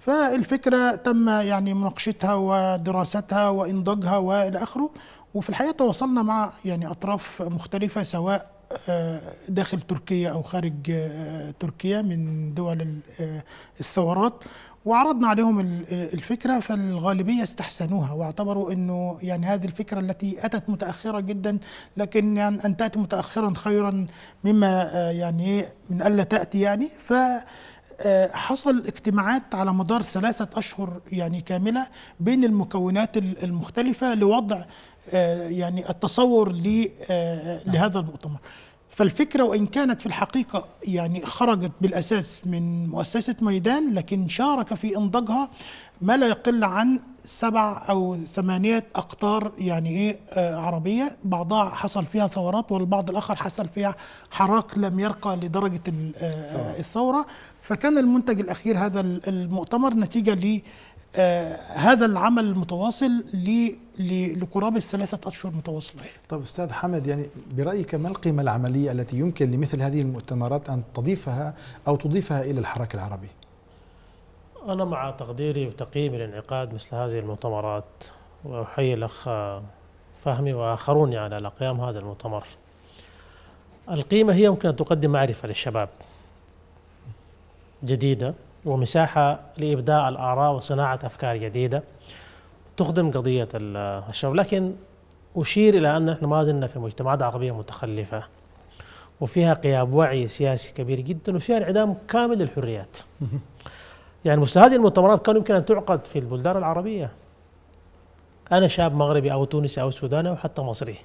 فالفكرة تم يعني مناقشتها ودراستها وانضاجها والى اخره وفي الحقيقه تواصلنا مع يعني اطراف مختلفه سواء آه، داخل تركيا او خارج آه، تركيا من دول آه، الثورات وعرضنا عليهم الفكره فالغالبيه استحسنوها واعتبروا انه يعني هذه الفكره التي اتت متاخره جدا لكن يعني ان تاتي متاخرا خيرا مما يعني إيه، من الا تاتي يعني ف آه، حصل اجتماعات على مدار ثلاثة أشهر يعني كاملة بين المكونات المختلفة لوضع آه، يعني التصور آه، نعم. لهذا المؤتمر فالفكرة وإن كانت في الحقيقة يعني خرجت بالأساس من مؤسسة ميدان لكن شارك في إنضاجها ما لا يقل عن سبع أو ثمانية أقطار يعني إيه عربية بعضها حصل فيها ثورات والبعض الآخر حصل فيها حراك لم يرقى لدرجة الثورة فكان المنتج الأخير هذا المؤتمر نتيجة ل آه، هذا العمل المتواصل لقرابة ثلاثة أشهر متواصلة طب أستاذ حمد يعني برأيك ما القيمة العملية التي يمكن لمثل هذه المؤتمرات أن تضيفها أو تضيفها إلى الحراك العربي؟ أنا مع تقديري وتقييمي لانعقاد مثل هذه المؤتمرات وأحيي الأخ فهمي وآخرون يعني على قيام هذا المؤتمر القيمة هي ممكن أن تقدم معرفة للشباب جديدة ومساحة لإبداء الآراء وصناعة أفكار جديدة تخدم قضية الشباب لكن أشير إلى أن نحن ما زلنا في مجتمعات عربية متخلفة وفيها غياب وعي سياسي كبير جدا وفيها انعدام كامل للحريات يعني مثل هذه المؤتمرات كان يمكن أن تعقد في البلدان العربية أنا شاب مغربي أو تونسي أو سوداني أو حتى مصري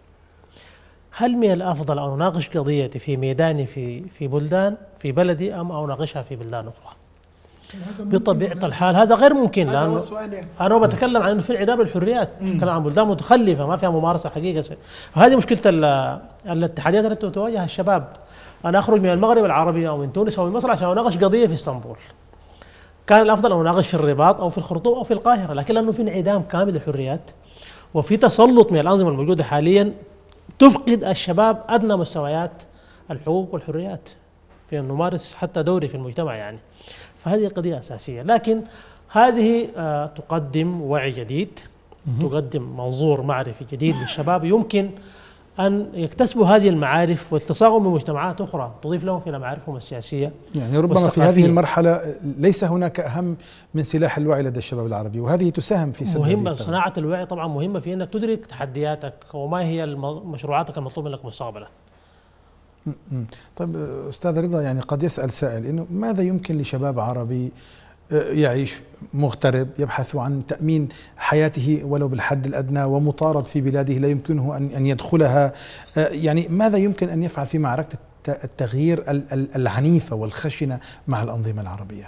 هل من الافضل ان اناقش قضيتي في ميداني في في بلدان في بلدي ام اناقشها في بلدان اخرى؟ بطبيعه الحال هذا غير ممكن لانه انا بتكلم عن انه في انعدام الحريات بتكلم عن بلدان متخلفه ما فيها ممارسه حقيقه فهذه مشكله الاتحاديات التي تواجه الشباب انا اخرج من المغرب العربي او من تونس او من مصر عشان اناقش قضيه في اسطنبول كان الافضل ان اناقش في الرباط او في الخرطوم او في القاهره لكن لانه في انعدام كامل للحريات وفي تسلط من الانظمه الموجوده حاليا تفقد الشباب ادنى مستويات الحقوق والحريات في ان نمارس حتى دوري في المجتمع يعني فهذه قضيه اساسيه لكن هذه آه، تقدم وعي جديد تقدم منظور معرفي جديد للشباب يمكن أن يكتسبوا هذه المعارف والتصاغم بمجتمعات أخرى تضيف لهم إلى معارفهم السياسية يعني ربما في هذه المرحلة ليس هناك أهم من سلاح الوعي لدى الشباب العربي وهذه تساهم في سد مهمة صناعة الوعي طبعا مهمة في أنك تدرك تحدياتك وما هي مشروعاتك المطلوبة منك مستقبلا طيب أستاذ رضا يعني قد يسأل سائل إنه ماذا يمكن لشباب عربي يعيش مغترب يبحث عن تأمين حياته ولو بالحد الأدنى ومطارد في بلاده لا يمكنه أن يدخلها آه، يعني ماذا يمكن أن يفعل في معركة التغيير العنيفة والخشنة مع الأنظمة العربية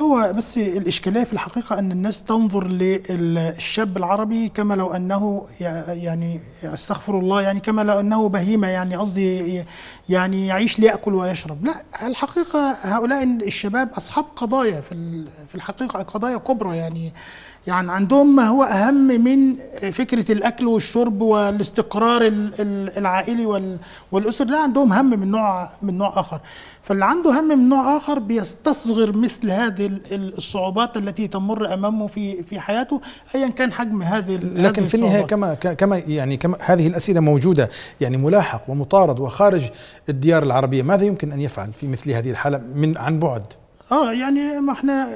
هو بس الإشكالية في الحقيقة أن الناس تنظر للشاب العربي كما لو أنه يعني استغفر الله يعني كما لو أنه بهيمة يعني قصدي يعني يعيش ليأكل ويشرب لا الحقيقة هؤلاء الشباب أصحاب قضايا في الحقيقة قضايا كبرى يعني يعني عندهم ما هو أهم من فكرة الأكل والشرب والاستقرار العائلي والأسر لا عندهم هم من نوع من نوع آخر فاللي عنده هم من نوع آخر بيستصغر مثل هذه الصعوبات التي تمر أمامه في في حياته أيا كان حجم هذه لكن هذه في النهاية كما كما يعني كما هذه الأسئلة موجودة يعني ملاحق ومطارد وخارج الديار العربية ماذا يمكن أن يفعل في مثل هذه الحالة من عن بعد؟ اه يعني ما احنا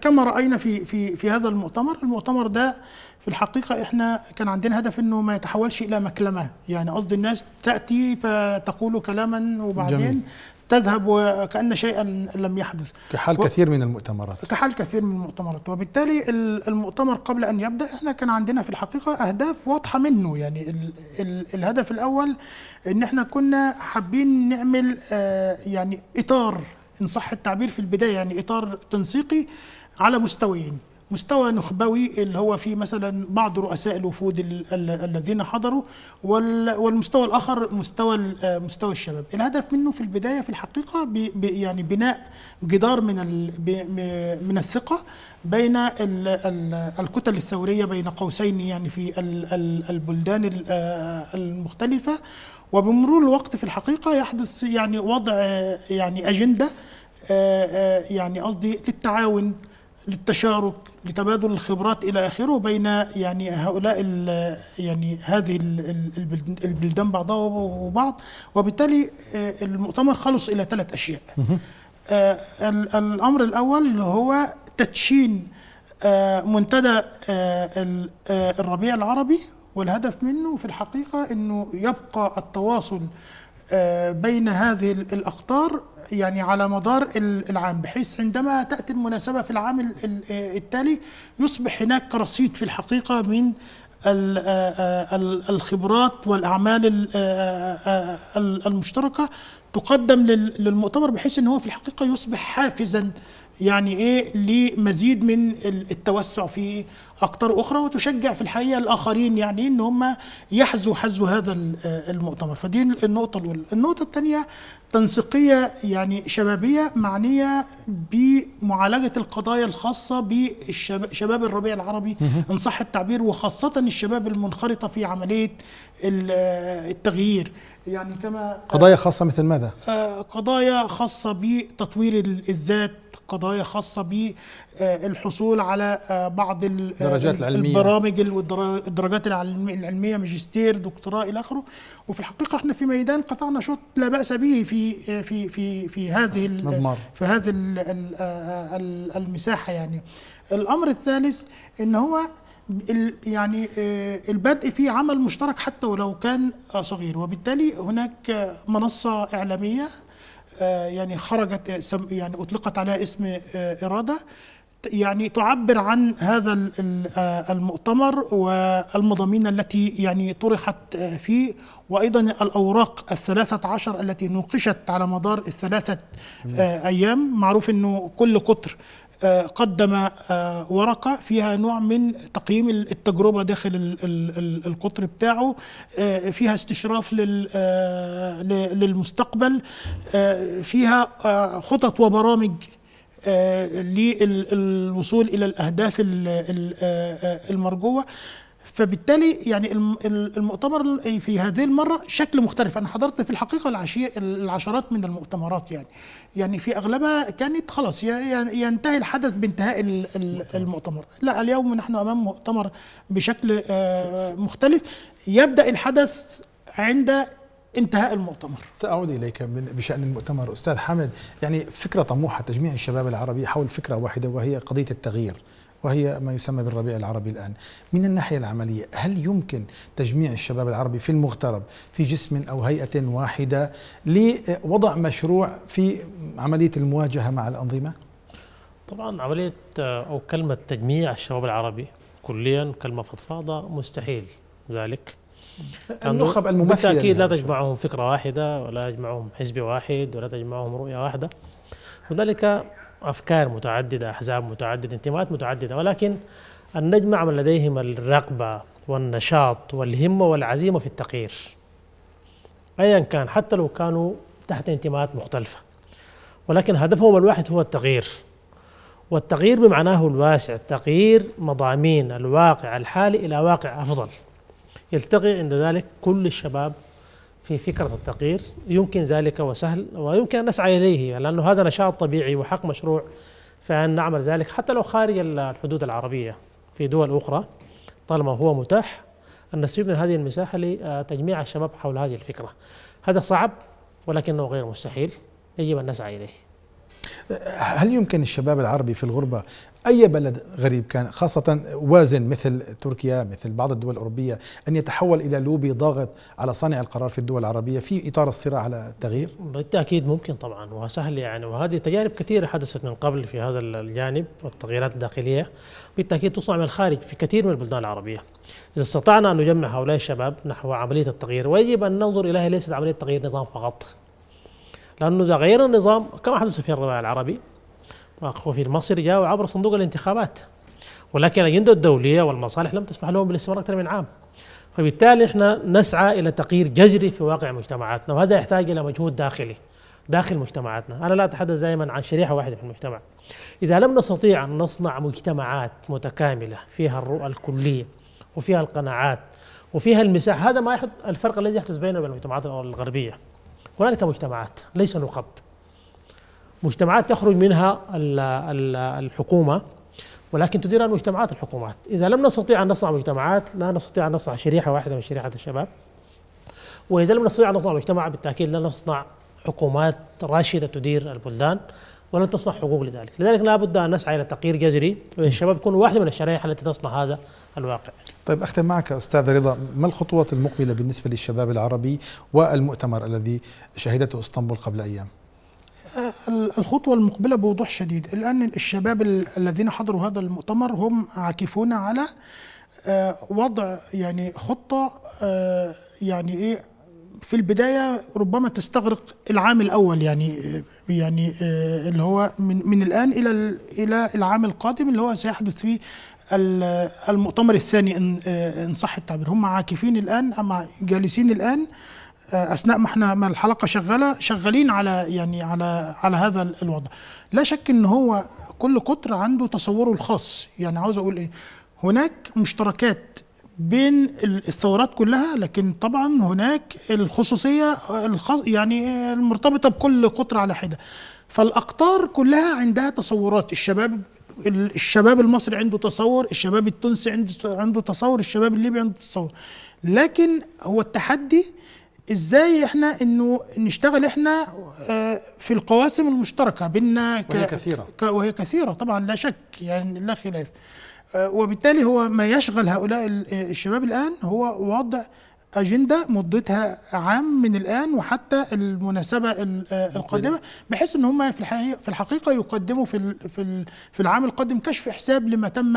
كما راينا في في في هذا المؤتمر المؤتمر ده في الحقيقه احنا كان عندنا هدف انه ما يتحولش الى مكلمه يعني قصد الناس تاتي فتقول كلاما وبعدين جميل. تذهب وكأن شيئا لم يحدث كحال و... كثير من المؤتمرات كحال كثير من المؤتمرات وبالتالي المؤتمر قبل أن يبدأ احنا كان عندنا في الحقيقة أهداف واضحة منه يعني ال... ال... الهدف الأول أن احنا كنا حابين نعمل آه يعني إطار إن صح التعبير في البداية يعني إطار تنسيقي على مستويين مستوى نخبوي اللي هو في مثلا بعض رؤساء الوفود الذين حضروا والمستوى الاخر مستوى آه، مستوى الشباب الهدف منه في البدايه في الحقيقه يعني بناء جدار من من الثقه بين الكتل الثوريه بين قوسين يعني في البلدان آه، المختلفه وبمرور الوقت في الحقيقه يحدث يعني وضع يعني اجنده يعني قصدي للتعاون للتشارك لتبادل الخبرات الى اخره بين يعني هؤلاء يعني هذه البلدان بعضها وبعض وبالتالي المؤتمر خلص الى ثلاث اشياء الامر الاول هو تدشين آه، منتدى آه، آه، الربيع العربي والهدف منه في الحقيقة أنه يبقى التواصل آه، بين هذه الأقطار يعني على مدار العام بحيث عندما تأتي المناسبة في العام آه، التالي يصبح هناك رصيد في الحقيقة من آه، الخبرات والأعمال المشتركة تقدم للمؤتمر بحيث أنه في الحقيقة يصبح حافزاً يعني ايه لمزيد من التوسع في اقطار اخرى وتشجع في الحقيقه الاخرين يعني ان هم يحزوا حزو هذا المؤتمر فدي النقطه الاولى النقطه الثانيه تنسيقيه يعني شبابيه معنيه بمعالجه القضايا الخاصه بشباب الربيع العربي ان صح التعبير وخاصه الشباب المنخرطه في عمليه التغيير يعني كما قضايا خاصه مثل ماذا آه، قضايا خاصه بتطوير الذات قضايا خاصه بالحصول على آه، بعض الدرجات آه، العلميه البرامج والدرجات العلميه ماجستير دكتوراه الى اخره وفي الحقيقه احنا في ميدان قطعنا شوط لا باس به في آه، في في في هذه مضمار. في هذه المساحه يعني الامر الثالث ان هو يعني البدء في عمل مشترك حتى ولو كان صغير وبالتالي هناك منصة إعلامية آه، يعني خرجت يعني اطلقت عليها اسم آه، اراده يعني تعبر عن هذا آه، المؤتمر والمضامين التي يعني طرحت فيه وأيضا الأوراق الثلاثة عشر التي نوقشت على مدار الثلاثة أيام معروف أنه كل قطر آه، قدم آه، ورقة فيها نوع من تقييم التجربة داخل القطر بتاعه آه، فيها استشراف للمستقبل فيها خطط وبرامج للوصول إلى الأهداف المرجوة فبالتالي يعني المؤتمر في هذه المره شكل مختلف انا حضرت في الحقيقه العشي العشرات من المؤتمرات يعني يعني في اغلبها كانت خلاص يعني ينتهي الحدث بانتهاء المؤتمر لا اليوم نحن امام مؤتمر بشكل آه، مختلف يبدا الحدث عند انتهاء المؤتمر سأعود إليك بشأن المؤتمر أستاذ حامد يعني فكرة طموحة تجميع الشباب العربي حول فكرة واحدة وهي قضية التغيير وهي ما يسمى بالربيع العربي الآن من الناحية العملية هل يمكن تجميع الشباب العربي في المغترب في جسم أو هيئة واحدة لوضع مشروع في عملية المواجهة مع الأنظمة؟ طبعا عملية أو كلمة تجميع الشباب العربي كليا كلمة فضفاضة مستحيل ذلك النخب الممثلة يعني بالتأكيد لا تجمعهم فكرة واحدة ولا يجمعهم حزب واحد ولا تجمعهم رؤية واحده وذلك افكار متعدده احزاب متعدده انتماءات متعدده ولكن ان نجمع من لديهم الرغبه والنشاط والهمه والعزيمه في التغيير ايا كان حتى لو كانوا تحت انتماءات مختلفه ولكن هدفهم الواحد هو التغيير والتغيير بمعناه الواسع تغيير مضامين الواقع الحالي الى واقع افضل يلتقي عند ذلك كل الشباب في فكرة التغيير يمكن ذلك وسهل ويمكن أن نسعى إليه لأنه هذا نشاط طبيعي وحق مشروع فأن نعمل ذلك حتى لو خارج الحدود العربية في دول أخرى طالما هو متاح أن نسيب من هذه المساحة لتجميع الشباب حول هذه الفكرة هذا صعب ولكنه غير مستحيل يجب أن نسعى إليه هل يمكن الشباب العربي في الغربة أي بلد غريب كان خاصة وازن مثل تركيا مثل بعض الدول الأوروبية أن يتحول إلى لوبي ضاغط على صانع القرار في الدول العربية في إطار الصراع على التغيير؟ بالتأكيد ممكن طبعا وسهل يعني وهذه تجارب كثيرة حدثت من قبل في هذا الجانب والتغييرات الداخلية بالتأكيد تصنع من الخارج في كثير من البلدان العربية إذا استطعنا أن نجمع هؤلاء الشباب نحو عملية التغيير ويجب أن ننظر إليها ليست عملية تغيير نظام فقط لأنه إذا غيرنا النظام كما حدث في الربيع العربي وفي المصير جاءوا عبر صندوق الانتخابات ولكن الأجندة الدولية والمصالح لم تسمح لهم بالاستمرار أكثر من عام فبالتالي احنا نسعى الى تغيير جذري في واقع مجتمعاتنا وهذا يحتاج الى مجهود داخلي داخل مجتمعاتنا، انا لا اتحدث دائما عن شريحه واحده في المجتمع. اذا لم نستطيع ان نصنع مجتمعات متكامله فيها الرؤى الكليه وفيها القناعات وفيها المساحه، هذا ما يحدث الفرق الذي يحدث بيننا وبين المجتمعات الغربيه. هنالك مجتمعات ليس نقب مجتمعات تخرج منها الحكومه ولكن تديرها المجتمعات الحكومات اذا لم نستطيع ان نصنع مجتمعات لا نستطيع ان نصنع شريحه واحده من شريحه الشباب واذا لم نستطيع ان نصنع مجتمع بالتاكيد لن نصنع حكومات راشده تدير البلدان ولن تصنع حقوق لذلك لذلك لا بد أن نسعى إلى تقرير جذري والشباب يكون واحدة من الشرائح التي تصنع هذا الواقع طيب أختم معك أستاذ رضا ما الخطوات المقبلة بالنسبة للشباب العربي والمؤتمر الذي شهدته اسطنبول قبل أيام الخطوة المقبلة بوضوح شديد الآن الشباب الذين حضروا هذا المؤتمر هم عاكفون على آه، وضع يعني خطة آه، يعني إيه في البداية ربما تستغرق العام الأول يعني آه، يعني اللي هو من من الآن إلى إلى العام القادم اللي هو سيحدث فيه المؤتمر الثاني إن صح التعبير هم عاكفين الآن أما جالسين الآن آه، اثناء ما احنا ما الحلقه شغاله شغالين على يعني على على هذا الوضع لا شك ان هو كل قطر عنده تصوره الخاص يعني عاوز اقول ايه هناك مشتركات بين الثورات كلها لكن طبعا هناك الخصوصيه الخاص يعني المرتبطه بكل قطر على حده فالاقطار كلها عندها تصورات الشباب الشباب المصري عنده تصور الشباب التونسي عنده عنده تصور الشباب الليبي عنده تصور لكن هو التحدي ازاي احنا انه نشتغل احنا آه، في القواسم المشتركه بيننا ك... وهي كثيره ك... وهي كثيره طبعا لا شك يعني لا خلاف آه، وبالتالي هو ما يشغل هؤلاء آه، الشباب الان هو وضع اجنده مدتها عام من الان وحتى المناسبه آه، القادمه بحيث ان هم في الحقيقه في الحقيقه يقدموا في في العام القادم كشف حساب لما تم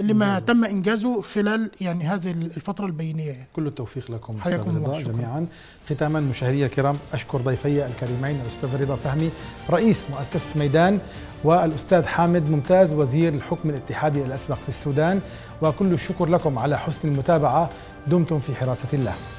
لما تم انجازه خلال يعني هذه الفتره البينيه يعني. كل التوفيق لكم حياكم الله جميعا ختاما مشاهدي الكرام اشكر ضيفي الكريمين الاستاذ رضا فهمي رئيس مؤسسه ميدان والاستاذ حامد ممتاز وزير الحكم الاتحادي الاسبق في السودان وكل الشكر لكم على حسن المتابعه دمتم في حراسة الله